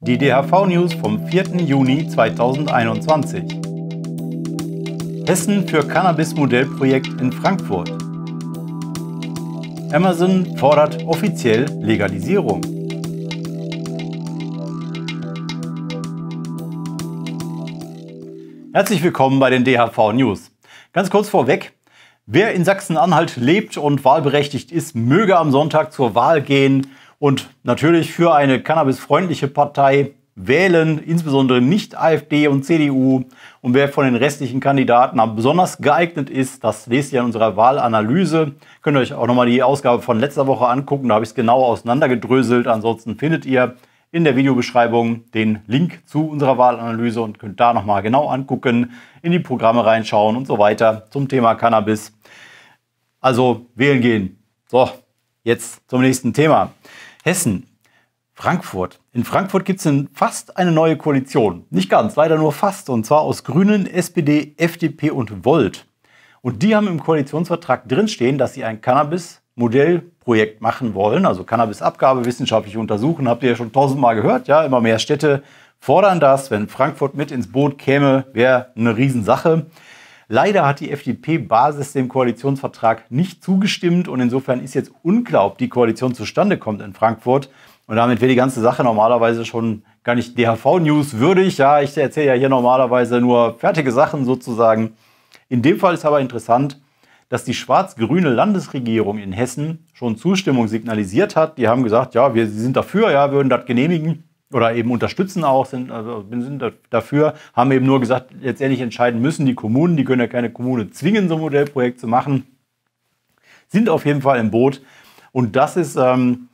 Die DHV-News vom 4. Juni 2021. Hessen für Cannabis-Modellprojekt in Frankfurt. Amazon fordert offiziell Legalisierung. Herzlich willkommen bei den DHV News. Ganz kurz vorweg, Wer in Sachsen-Anhalt lebt und wahlberechtigt ist, möge am Sonntag zur Wahl gehen und natürlich für eine cannabisfreundliche Partei wählen, insbesondere nicht AfD und CDU. Und wer von den restlichen Kandidaten besonders geeignet ist, das lest ihr in unserer Wahlanalyse. Könnt ihr euch auch nochmal die Ausgabe von letzter Woche angucken, da habe ich es genau auseinandergedröselt. Ansonsten findet ihr in der Videobeschreibung den Link zu unserer Wahlanalyse und könnt da nochmal genau angucken, in die Programme reinschauen und so weiter zum Thema Cannabis. Also wählen gehen. So, jetzt zum nächsten Thema. Hessen. Frankfurt. In Frankfurt gibt es fast eine neue Koalition. Nicht ganz, leider nur fast. Und zwar aus Grünen, SPD, FDP und Volt. Und die haben im Koalitionsvertrag drinstehen, dass sie ein Cannabis-Modellprojekt machen wollen. Also Cannabis-Abgabe wissenschaftlich untersuchen. Habt ihr ja schon tausendmal gehört. Ja, immer mehr Städte fordern das. Wenn Frankfurt mit ins Boot käme, wäre eine Riesensache. Leider hat die FDP-Basis dem Koalitionsvertrag nicht zugestimmt und insofern ist jetzt unklar, ob die Koalition zustande kommt in Frankfurt. Und damit wäre die ganze Sache normalerweise schon gar nicht DHV-News würdig. Ja, ich erzähle ja hier normalerweise nur fertige Sachen sozusagen. In dem Fall ist aber interessant, dass die schwarz-grüne Landesregierung in Hessen schon Zustimmung signalisiert hat. Die haben gesagt, ja, wir sind dafür, ja, würden das genehmigen oder eben unterstützen auch, sind, also sind dafür, haben eben nur gesagt, letztendlich entscheiden müssen die Kommunen, die können ja keine Kommune zwingen, so ein Modellprojekt zu machen, sind auf jeden Fall im Boot. Und das ist ähm,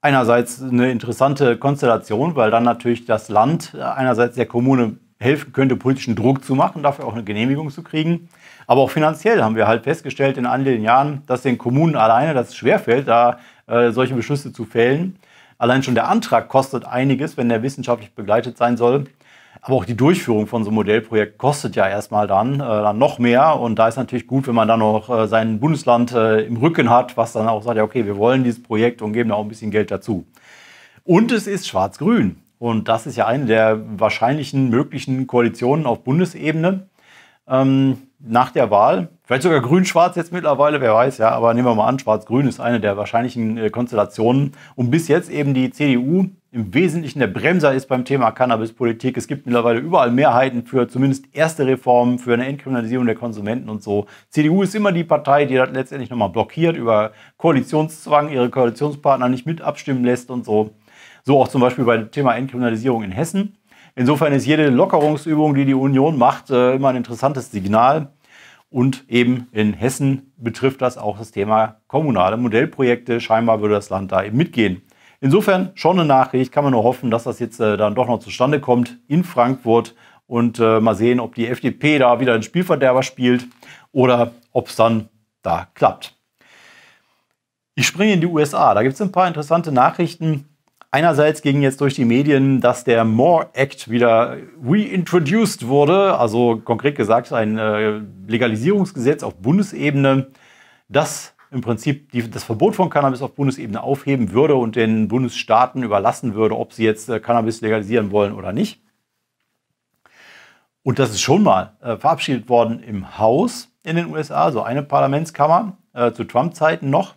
einerseits eine interessante Konstellation, weil dann natürlich das Land äh, einerseits der Kommune helfen könnte, politischen Druck zu machen, dafür auch eine Genehmigung zu kriegen. Aber auch finanziell haben wir halt festgestellt in all den Jahren, dass den Kommunen alleine das schwerfällt, da äh, solche Beschlüsse zu fällen. Allein schon der Antrag kostet einiges, wenn der wissenschaftlich begleitet sein soll. Aber auch die Durchführung von so einem Modellprojekt kostet ja erstmal dann, äh, dann noch mehr. Und da ist natürlich gut, wenn man dann noch äh, sein Bundesland äh, im Rücken hat, was dann auch sagt, ja, okay, wir wollen dieses Projekt und geben da auch ein bisschen Geld dazu. Und es ist schwarz-grün. Und das ist ja eine der wahrscheinlichen möglichen Koalitionen auf Bundesebene ähm, nach der Wahl. Vielleicht sogar grün-schwarz jetzt mittlerweile, wer weiß, ja. Aber nehmen wir mal an, schwarz-grün ist eine der wahrscheinlichen äh, Konstellationen. Und bis jetzt eben die CDU im Wesentlichen der Bremser ist beim Thema Cannabispolitik. Es gibt mittlerweile überall Mehrheiten für zumindest erste Reformen, für eine Entkriminalisierung der Konsumenten und so. CDU ist immer die Partei, die das letztendlich nochmal blockiert, über Koalitionszwang ihre Koalitionspartner nicht mit abstimmen lässt und so. So auch zum Beispiel beim Thema Entkriminalisierung in Hessen. Insofern ist jede Lockerungsübung, die die Union macht, äh, immer ein interessantes Signal. Und eben in Hessen betrifft das auch das Thema kommunale Modellprojekte. Scheinbar würde das Land da eben mitgehen. Insofern schon eine Nachricht, kann man nur hoffen, dass das jetzt äh, dann doch noch zustande kommt in Frankfurt und äh, mal sehen, ob die FDP da wieder einen Spielverderber spielt oder ob es dann da klappt. Ich springe in die USA. Da gibt es ein paar interessante Nachrichten. Einerseits ging jetzt durch die Medien, dass der More Act wieder reintroduced wurde, also konkret gesagt ein äh, Legalisierungsgesetz auf Bundesebene, das im Prinzip die, das Verbot von Cannabis auf Bundesebene aufheben würde und den Bundesstaaten überlassen würde, ob sie jetzt äh, Cannabis legalisieren wollen oder nicht. Und das ist schon mal äh, verabschiedet worden im Haus in den USA, also eine Parlamentskammer, äh, zu Trump-Zeiten noch.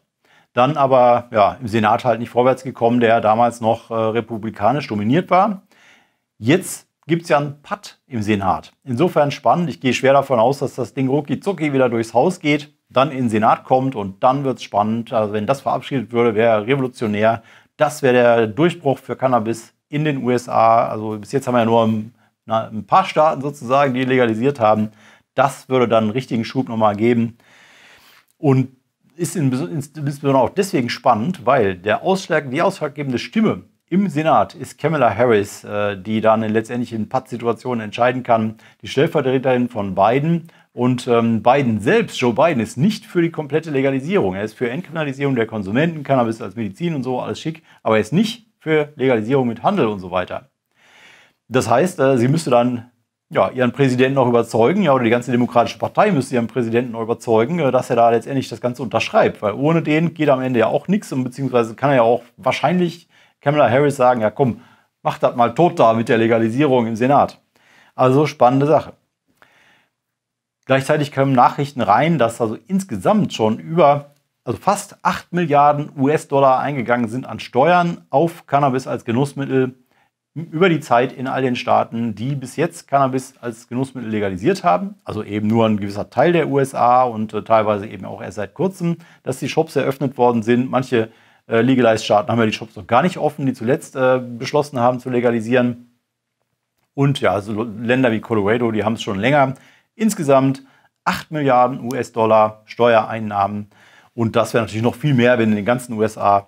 Dann aber ja, im Senat halt nicht vorwärts gekommen, der damals noch äh, republikanisch dominiert war. Jetzt gibt es ja einen Patt im Senat. Insofern spannend. Ich gehe schwer davon aus, dass das Ding rucki zucki wieder durchs Haus geht, dann in den Senat kommt und dann wird es spannend. Also wenn das verabschiedet würde, wäre revolutionär. Das wäre der Durchbruch für Cannabis in den USA. Also bis jetzt haben wir ja nur ein, na, ein paar Staaten sozusagen, die legalisiert haben. Das würde dann einen richtigen Schub nochmal geben. Und ist insbesondere auch deswegen spannend, weil der Ausschlag, die ausschlaggebende Stimme im Senat ist Kamala Harris, äh, die dann letztendlich in Pattsituationen entscheiden kann, die Stellvertreterin von Biden. Und ähm, Biden selbst, Joe Biden, ist nicht für die komplette Legalisierung. Er ist für Entkriminalisierung der Konsumenten, Cannabis als Medizin und so, alles schick. Aber er ist nicht für Legalisierung mit Handel und so weiter. Das heißt, äh, sie müsste dann ja, ihren Präsidenten auch überzeugen, ja, oder die ganze Demokratische Partei müsste ihren Präsidenten auch überzeugen, äh, dass er da letztendlich das Ganze unterschreibt, weil ohne den geht am Ende ja auch nichts und beziehungsweise kann er ja auch wahrscheinlich Kamala Harris sagen, ja komm, mach das mal tot da mit der Legalisierung im Senat. Also spannende Sache. Gleichzeitig kamen Nachrichten rein, dass also insgesamt schon über, also fast 8 Milliarden US-Dollar eingegangen sind an Steuern auf Cannabis als Genussmittel über die Zeit in all den Staaten, die bis jetzt Cannabis als Genussmittel legalisiert haben, also eben nur ein gewisser Teil der USA und äh, teilweise eben auch erst seit kurzem, dass die Shops eröffnet worden sind. Manche äh, Legalized-Staaten haben ja die Shops noch gar nicht offen, die zuletzt äh, beschlossen haben zu legalisieren. Und ja, also Länder wie Colorado, die haben es schon länger. Insgesamt 8 Milliarden US-Dollar Steuereinnahmen. Und das wäre natürlich noch viel mehr, wenn in den ganzen USA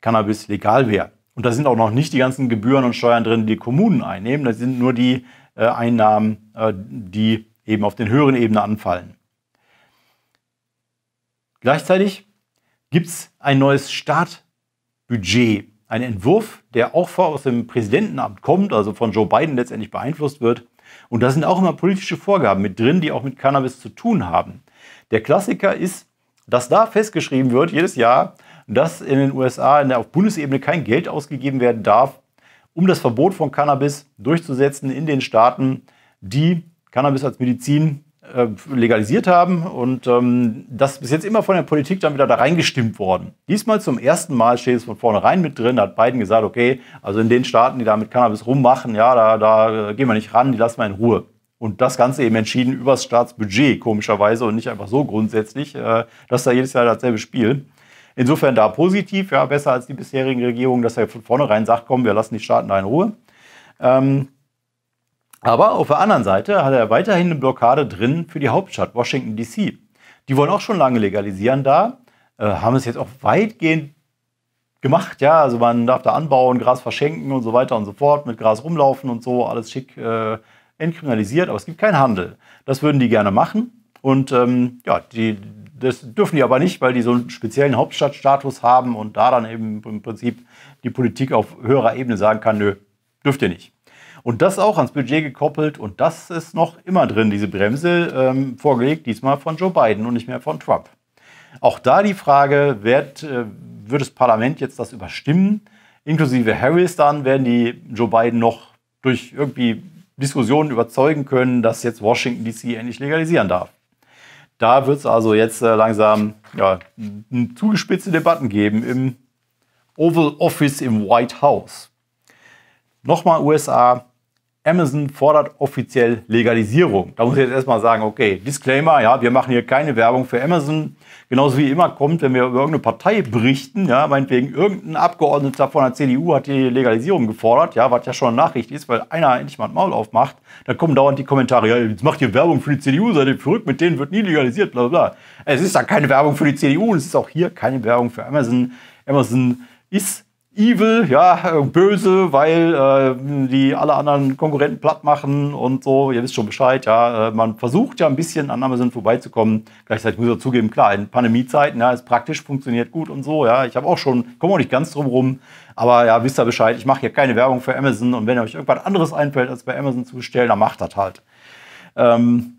Cannabis legal wäre. Und da sind auch noch nicht die ganzen Gebühren und Steuern drin, die, die Kommunen einnehmen. Das sind nur die äh, Einnahmen, äh, die eben auf den höheren Ebenen anfallen. Gleichzeitig gibt es ein neues Startbudget, ein Entwurf, der auch aus dem Präsidentenamt kommt, also von Joe Biden letztendlich beeinflusst wird. Und da sind auch immer politische Vorgaben mit drin, die auch mit Cannabis zu tun haben. Der Klassiker ist, dass da festgeschrieben wird, jedes Jahr, dass in den USA auf Bundesebene kein Geld ausgegeben werden darf, um das Verbot von Cannabis durchzusetzen in den Staaten, die Cannabis als Medizin äh, legalisiert haben. Und ähm, das ist bis jetzt immer von der Politik dann wieder da reingestimmt worden. Diesmal zum ersten Mal steht es von vornherein mit drin, hat Biden gesagt, okay, also in den Staaten, die da mit Cannabis rummachen, ja, da, da äh, gehen wir nicht ran, die lassen wir in Ruhe. Und das Ganze eben entschieden übers Staatsbudget, komischerweise, und nicht einfach so grundsätzlich. Äh, das da jedes Jahr dasselbe Spiel. Insofern da positiv, ja, besser als die bisherigen Regierungen, dass er von vornherein sagt, komm, wir lassen die Staaten da in Ruhe. Ähm, aber auf der anderen Seite hat er weiterhin eine Blockade drin für die Hauptstadt, Washington DC. Die wollen auch schon lange legalisieren da, äh, haben es jetzt auch weitgehend gemacht, ja. Also man darf da anbauen, Gras verschenken und so weiter und so fort, mit Gras rumlaufen und so, alles schick äh, entkriminalisiert, aber es gibt keinen Handel. Das würden die gerne machen. Und ähm, ja, die, das dürfen die aber nicht, weil die so einen speziellen Hauptstadtstatus haben und da dann eben im Prinzip die Politik auf höherer Ebene sagen kann, nö, dürft ihr nicht. Und das auch ans Budget gekoppelt und das ist noch immer drin, diese Bremse, ähm, vorgelegt diesmal von Joe Biden und nicht mehr von Trump. Auch da die Frage, wird, äh, wird das Parlament jetzt das überstimmen? Inklusive Harris dann werden die Joe Biden noch durch irgendwie Diskussionen überzeugen können, dass jetzt Washington DC endlich legalisieren darf. Da wird es also jetzt äh, langsam ja, zugespitzte Debatten geben im Oval Office im White House. Nochmal USA, Amazon fordert offiziell Legalisierung. Da muss ich jetzt erstmal sagen, okay, Disclaimer, ja, wir machen hier keine Werbung für Amazon. Genauso wie immer kommt, wenn wir über irgendeine Partei berichten, ja, meinetwegen irgendein Abgeordneter von der CDU hat die Legalisierung gefordert, ja, was ja schon eine Nachricht ist, weil einer endlich mal ein Maul aufmacht, dann kommen dauernd die Kommentare, ja, jetzt macht ihr Werbung für die CDU, seid ihr verrückt, mit denen wird nie legalisiert, bla bla. Es ist da keine Werbung für die CDU und es ist auch hier keine Werbung für Amazon. Amazon ist evil, ja, äh, böse, weil äh, die alle anderen Konkurrenten platt machen und so. Ihr wisst schon Bescheid, ja. Äh, man versucht ja ein bisschen an Amazon vorbeizukommen. Gleichzeitig muss ich zugeben, klar, in Pandemiezeiten, ja, ist praktisch, funktioniert gut und so, ja. Ich habe auch schon, komme auch nicht ganz drum rum. Aber ja, wisst ihr Bescheid, ich mache hier keine Werbung für Amazon und wenn euch irgendwas anderes einfällt, als bei Amazon zu bestellen, dann macht das halt. Ähm,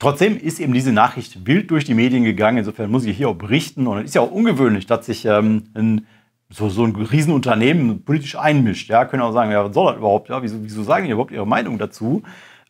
Trotzdem ist eben diese Nachricht wild durch die Medien gegangen. Insofern muss ich hier auch berichten. Und es ist ja auch ungewöhnlich, dass sich ähm, ein so, so ein Riesenunternehmen politisch einmischt. Ja, können auch sagen, ja, was soll das überhaupt? Ja, wieso, wieso sagen die überhaupt ihre Meinung dazu?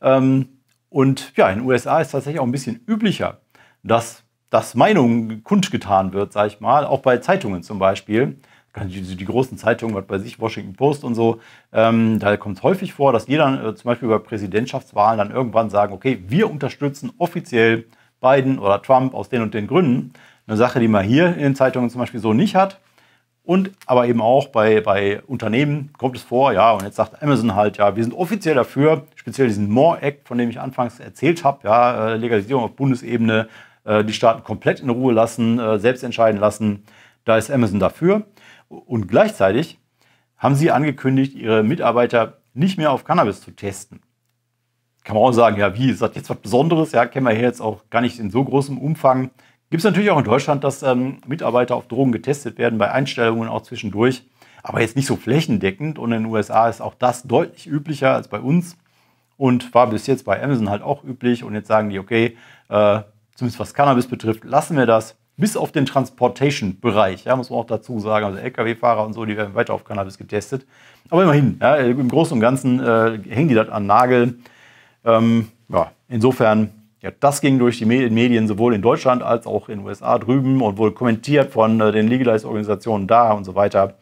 Ähm, und ja, in den USA ist tatsächlich auch ein bisschen üblicher, dass, dass Meinung kundgetan wird, sage ich mal, auch bei Zeitungen zum Beispiel. Die, die, großen Zeitungen, was bei sich, Washington Post und so, ähm, da kommt es häufig vor, dass die dann äh, zum Beispiel bei Präsidentschaftswahlen dann irgendwann sagen, okay, wir unterstützen offiziell Biden oder Trump aus den und den Gründen. Eine Sache, die man hier in den Zeitungen zum Beispiel so nicht hat. Und aber eben auch bei, bei Unternehmen kommt es vor, ja, und jetzt sagt Amazon halt, ja, wir sind offiziell dafür, speziell diesen More Act, von dem ich anfangs erzählt habe, ja, äh, Legalisierung auf Bundesebene, äh, die Staaten komplett in Ruhe lassen, äh, selbst entscheiden lassen, da ist Amazon dafür. Und gleichzeitig haben sie angekündigt, ihre Mitarbeiter nicht mehr auf Cannabis zu testen. Kann man auch sagen, ja, wie, ist das jetzt was Besonderes? Ja, kennen wir hier jetzt auch gar nicht in so großem Umfang. Gibt es natürlich auch in Deutschland, dass ähm, Mitarbeiter auf Drogen getestet werden, bei Einstellungen auch zwischendurch, aber jetzt nicht so flächendeckend. Und in den USA ist auch das deutlich üblicher als bei uns und war bis jetzt bei Amazon halt auch üblich. Und jetzt sagen die, okay, äh, zumindest was Cannabis betrifft, lassen wir das. Bis auf den Transportation-Bereich, ja, muss man auch dazu sagen. Also Lkw-Fahrer und so, die werden weiter auf Cannabis getestet. Aber immerhin, ja, im Großen und Ganzen äh, hängen die das an Nagel. Ähm, ja, insofern ja, das ging durch die Medien sowohl in Deutschland als auch in den USA drüben und wurde kommentiert von äh, den Legalized-Organisationen da und so weiter.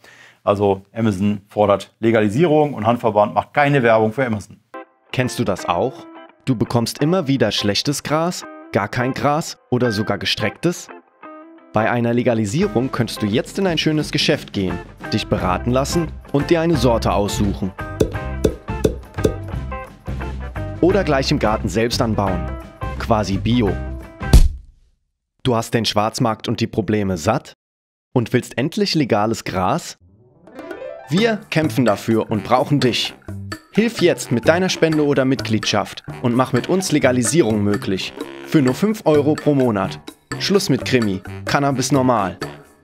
Also Amazon fordert Legalisierung und Handverband macht keine Werbung für Amazon. Kennst du das auch? Du bekommst immer wieder schlechtes Gras, gar kein Gras oder sogar gestrecktes? Bei einer Legalisierung könntest du jetzt in ein schönes Geschäft gehen, dich beraten lassen und dir eine Sorte aussuchen. Oder gleich im Garten selbst anbauen quasi Bio. Du hast den Schwarzmarkt und die Probleme satt und willst endlich legales Gras? Wir kämpfen dafür und brauchen dich. Hilf jetzt mit deiner Spende oder Mitgliedschaft und mach mit uns Legalisierung möglich. Für nur 5 Euro pro Monat. Schluss mit Krimi. Cannabis normal.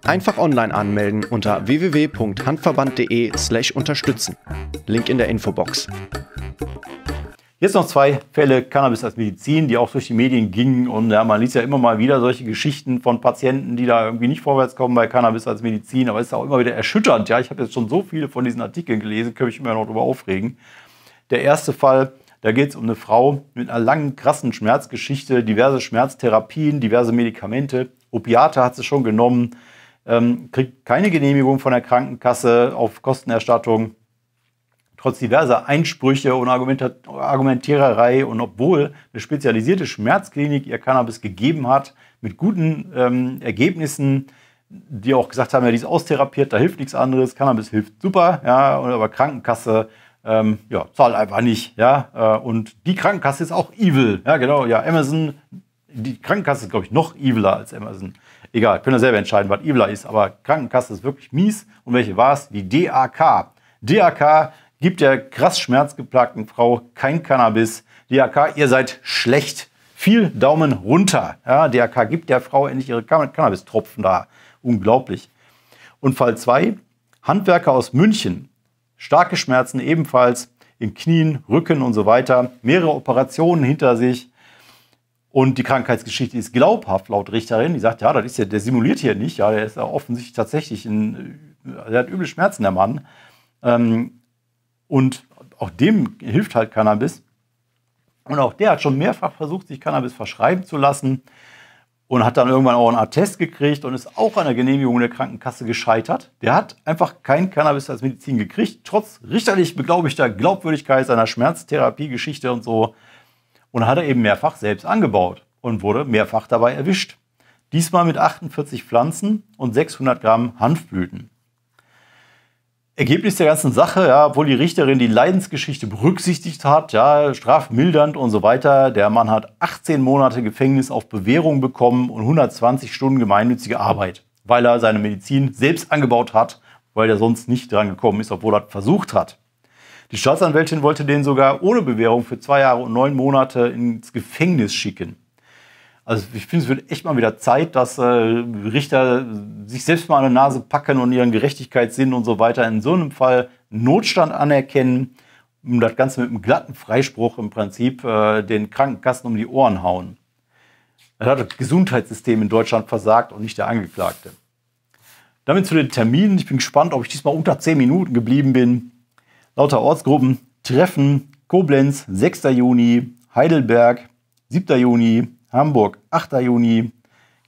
Einfach online anmelden unter www.handverband.de/unterstützen. slash Link in der Infobox. Jetzt noch zwei Fälle Cannabis als Medizin, die auch durch die Medien gingen. Und ja, man liest ja immer mal wieder solche Geschichten von Patienten, die da irgendwie nicht vorwärts kommen bei Cannabis als Medizin. Aber es ist auch immer wieder erschütternd. Ja, ich habe jetzt schon so viele von diesen Artikeln gelesen, kann ich mich immer noch darüber aufregen. Der erste Fall, da geht es um eine Frau mit einer langen, krassen Schmerzgeschichte, diverse Schmerztherapien, diverse Medikamente. Opiate hat sie schon genommen, ähm, kriegt keine Genehmigung von der Krankenkasse auf Kostenerstattung trotz diverser Einsprüche und Argumentiererei und obwohl eine spezialisierte Schmerzklinik ihr Cannabis gegeben hat, mit guten ähm, Ergebnissen, die auch gesagt haben, ja, die ist austherapiert, da hilft nichts anderes, Cannabis hilft super, ja, aber Krankenkasse ähm, ja, zahlt einfach nicht, ja, äh, und die Krankenkasse ist auch evil, ja, genau, ja, Amazon, die Krankenkasse ist, glaube ich, noch eviler als Amazon. Egal, könnt ihr selber entscheiden, was eviler ist, aber Krankenkasse ist wirklich mies und welche war es? Die DAK. DAK gibt der krass schmerzgeplagten Frau kein Cannabis. DRK, ihr seid schlecht. Viel Daumen runter. Ja, DRK gibt der Frau endlich ihre Cannabis-Tropfen da. Unglaublich. Und Fall 2, Handwerker aus München. Starke Schmerzen ebenfalls in Knien, Rücken und so weiter. Mehrere Operationen hinter sich. Und die Krankheitsgeschichte ist glaubhaft laut Richterin. Die sagt, ja, das ist ja, der simuliert hier nicht. Ja, der ist ja offensichtlich tatsächlich, ein, äh, der hat üble Schmerzen, der Mann. Ähm, und auch dem hilft halt Cannabis. Und auch der hat schon mehrfach versucht, sich Cannabis verschreiben zu lassen und hat dann irgendwann auch einen Attest gekriegt und ist auch an der Genehmigung der Krankenkasse gescheitert. Der hat einfach kein Cannabis als Medizin gekriegt, trotz richterlich beglaubigter Glaubwürdigkeit seiner Schmerztherapiegeschichte und so. Und hat er eben mehrfach selbst angebaut und wurde mehrfach dabei erwischt. Diesmal mit 48 Pflanzen und 600 Gramm Hanfblüten. Ergebnis der ganzen Sache, ja, obwohl die Richterin die Leidensgeschichte berücksichtigt hat, ja, strafmildernd und so weiter, der Mann hat 18 Monate Gefängnis auf Bewährung bekommen und 120 Stunden gemeinnützige Arbeit, weil er seine Medizin selbst angebaut hat, weil er sonst nicht dran gekommen ist, obwohl er versucht hat. Die Staatsanwältin wollte den sogar ohne Bewährung für zwei Jahre und neun Monate ins Gefängnis schicken. Also ich finde, es wird echt mal wieder Zeit, dass äh, Richter sich selbst mal an der Nase packen und ihren Gerechtigkeitssinn und so weiter in so einem Fall Notstand anerkennen und das Ganze mit einem glatten Freispruch im Prinzip äh, den Krankenkassen um die Ohren hauen. Das hat das Gesundheitssystem in Deutschland versagt und nicht der Angeklagte. Damit zu den Terminen. Ich bin gespannt, ob ich diesmal unter 10 Minuten geblieben bin. Lauter Ortsgruppen, Treffen, Koblenz, 6. Juni, Heidelberg, 7. Juni, Hamburg 8. Juni,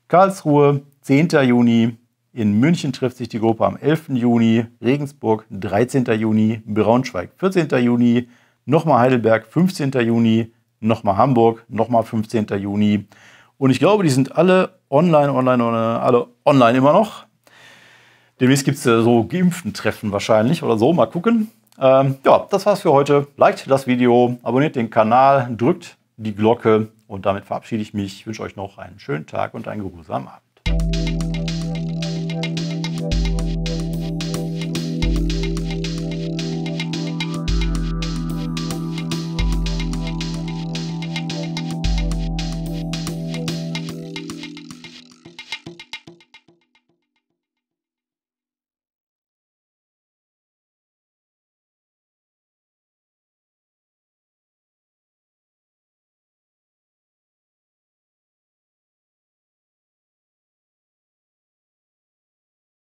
Karlsruhe 10. Juni, in München trifft sich die Gruppe am 11. Juni, Regensburg 13. Juni, Braunschweig 14. Juni, nochmal Heidelberg 15. Juni, nochmal Hamburg, nochmal 15. Juni. Und ich glaube, die sind alle online, online, online alle online immer noch. Demnächst gibt es äh, so geimpften Treffen wahrscheinlich oder so, mal gucken. Ähm, ja, das war's für heute. Liked das Video, abonniert den Kanal, drückt die Glocke und damit verabschiede ich mich, wünsche euch noch einen schönen Tag und einen geruhsamen Abend.